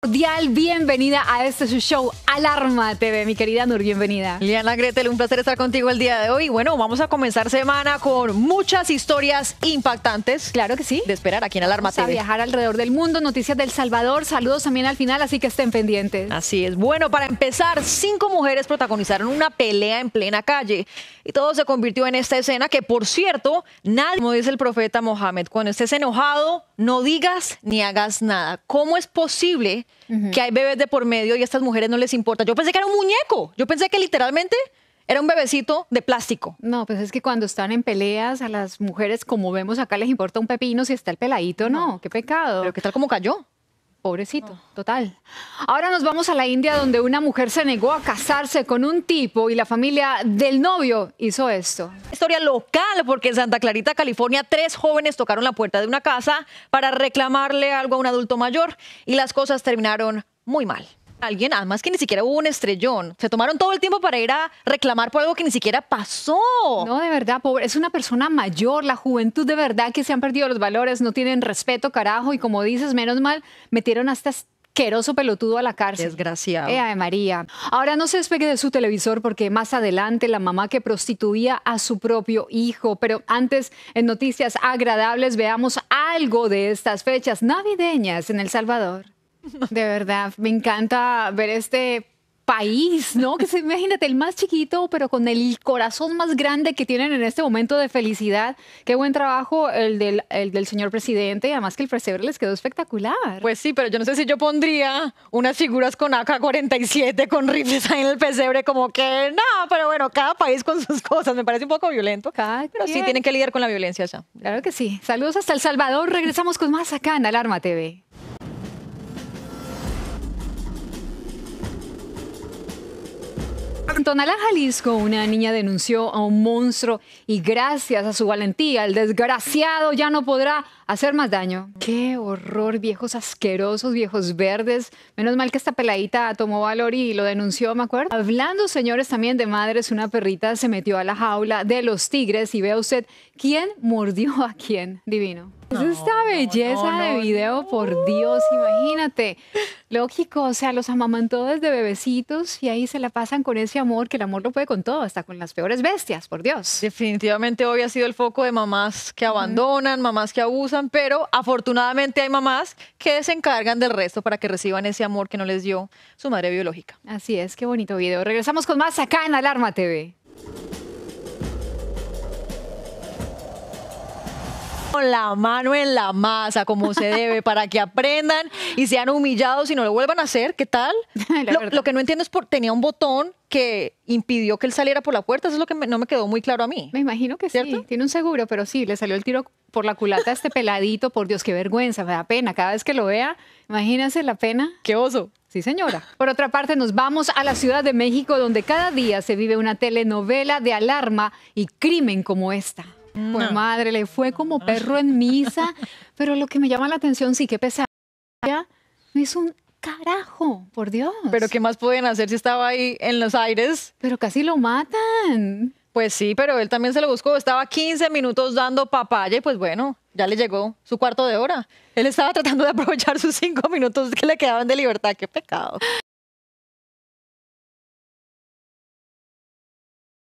Cordial bienvenida a este su show Alarma TV, mi querida Nur, bienvenida. Liana Gretel, un placer estar contigo el día de hoy. Bueno, vamos a comenzar semana con muchas historias impactantes. Claro que sí. De esperar aquí en Alarma TV. A viajar alrededor del mundo, noticias del Salvador, saludos también al final, así que estén pendientes. Así es. Bueno, para empezar, cinco mujeres protagonizaron una pelea en plena calle y todo se convirtió en esta escena que, por cierto, nadie, como dice el profeta Mohammed, cuando estés enojado, no digas ni hagas nada. ¿Cómo es posible? que hay bebés de por medio y a estas mujeres no les importa. Yo pensé que era un muñeco, yo pensé que literalmente era un bebecito de plástico. No, pues es que cuando están en peleas a las mujeres, como vemos acá, les importa un pepino si está el peladito no. no. Qué pecado. Pero qué tal como cayó. Pobrecito, total. Ahora nos vamos a la India donde una mujer se negó a casarse con un tipo y la familia del novio hizo esto. Historia local porque en Santa Clarita, California, tres jóvenes tocaron la puerta de una casa para reclamarle algo a un adulto mayor y las cosas terminaron muy mal. Alguien, además que ni siquiera hubo un estrellón. Se tomaron todo el tiempo para ir a reclamar por algo que ni siquiera pasó. No, de verdad, pobre. Es una persona mayor, la juventud de verdad que se han perdido los valores, no tienen respeto, carajo. Y como dices, menos mal, metieron hasta este asqueroso pelotudo a la cárcel. Desgraciado. Eh, de María. Ahora no se despegue de su televisor porque más adelante la mamá que prostituía a su propio hijo. Pero antes, en noticias agradables, veamos algo de estas fechas navideñas en El Salvador. De verdad, me encanta ver este país, ¿no? Que imagínate, el más chiquito, pero con el corazón más grande que tienen en este momento de felicidad. Qué buen trabajo el del, señor presidente. Además que el pesebre les quedó espectacular. Pues sí, pero yo no sé si yo pondría unas figuras con AK-47, con rifles ahí en el pesebre, como que no, pero bueno, cada país con sus cosas. Me parece un poco violento. pero sí, tienen que lidiar con la violencia ya. Claro que sí. Saludos hasta El Salvador. Regresamos con más acá en Alarma TV. En Tonalá, Jalisco, una niña denunció a un monstruo y gracias a su valentía, el desgraciado ya no podrá hacer más daño. Qué horror, viejos asquerosos, viejos verdes. Menos mal que esta peladita tomó valor y lo denunció, me acuerdo. Hablando, señores, también de madres, una perrita se metió a la jaula de los tigres y vea usted quién mordió a quién. Divino. esta belleza de video, por Dios, imagínate. Lógico, o sea, los amamantó desde bebecitos y ahí se la pasan con ese amor, que el amor lo puede con todo, hasta con las peores bestias, por Dios. Definitivamente hoy ha sido el foco de mamás que abandonan, mamás que abusan, pero afortunadamente hay mamás que se encargan del resto para que reciban ese amor que no les dio su madre biológica. Así es, qué bonito video. Regresamos con más acá en Alarma TV. con la mano en la masa, como se debe, para que aprendan y sean humillados y no lo vuelvan a hacer. ¿Qué tal? lo, que no entiendo es por tenía un botón que impidió que él saliera por la puerta. Eso es lo que no me quedó muy claro a mí. Me imagino que sí. Tiene un seguro, pero sí, le salió el tiro por la culata a este peladito. Por Dios, qué vergüenza, me da pena. Cada vez que lo vea, imagínense la pena. Qué oso. Sí, señora. Por otra parte, nos vamos a la Ciudad de México, donde cada día se vive una telenovela de alarma y crimen como esta. Pues madre, le fue como ah. perro en misa, pero lo que me llama la atención, sí, que pesada es un carajo, por Dios. Pero ¿qué más pueden hacer si estaba ahí en los aires? Pero casi lo matan. Pues sí, pero él también se lo buscó. Estaba 15 minutos dando papaya y pues bueno, ya le llegó su cuarto de hora. Él estaba tratando de aprovechar sus cinco minutos que le quedaban de libertad. Qué pecado.